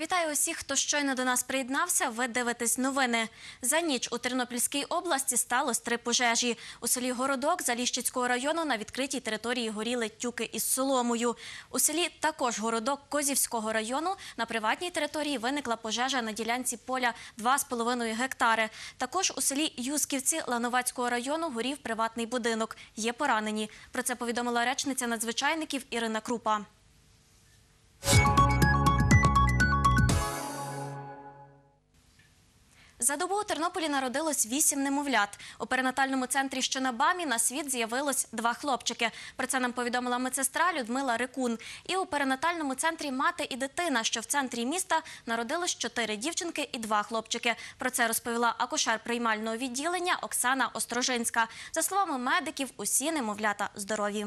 Вітаю усіх, хто щойно до нас приєднався. Ви дивитесь новини. За ніч у Тернопільській області сталося три пожежі. У селі Городок Заліщицького району на відкритій території горіли тюки із соломою. У селі також городок Козівського району на приватній території виникла пожежа на ділянці поля 2,5 гектари. Також у селі Юсківці Лановацького району горів приватний будинок. Є поранені. Про це повідомила речниця надзвичайників Ірина Крупа. За добу у Тернополі народилось вісім немовлят. У перинатальному центрі, що на Бамі, на світ з'явилось два хлопчики. Про це нам повідомила медсестра Людмила Рикун. І у перинатальному центрі мати і дитина, що в центрі міста народилось чотири дівчинки і два хлопчики. Про це розповіла акушер приймального відділення Оксана Острожинська. За словами медиків, усі немовлята здорові.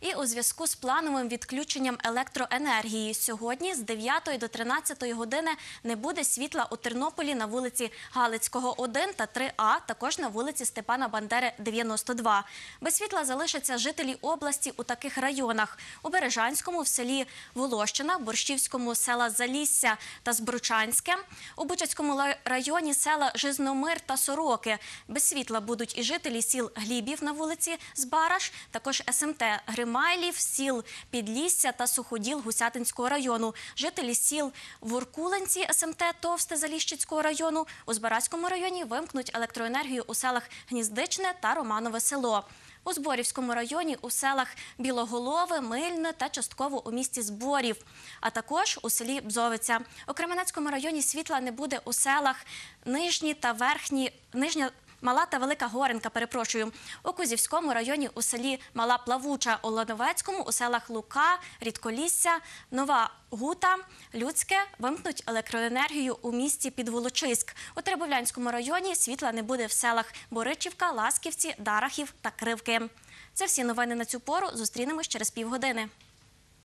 І у зв'язку з плановим відключенням електроенергії сьогодні з 9 до 13 години не буде світла у Тернополі на вулиці Галицького, 1 та 3А, також на вулиці Степана Бандери, 92. Без світла залишаться жителі області у таких районах: у Бережанському, в селі Волощина, Борщівському села Залісся та Збручанське, у Бучацькому районі села Жизномир та Сороки. Без світла будуть і жителі сіл Глібів на вулиці Збараш, також СМТ ем Грим. Ізмайлів, сіл Підлісся та Суходіл Гусятинського району, жителі сіл Вуркуленці, СМТ Товсте Заліщицького району у Збаразькому районі вимкнуть електроенергію у селах Гніздичне та Романове село. У Зборівському районі у селах Білоголове, Мильне та частково у місті Зборів, а також у селі Бзовиця. У Кременецькому районі світла не буде у селах Нижні та Верхні Нижня Мала та Велика Горенка, перепрошую, у Кузівському районі у селі Мала Плавуча, у Лановецькому, у селах Лука, Рідколісся, Нова Гута, Людське вимкнуть електроенергію у місті Підволочиськ. У Требовлянському районі світла не буде в селах Боричівка, Ласківці, Дарахів та Кривки. Це всі новини на цю пору. Зустрінемось через півгодини.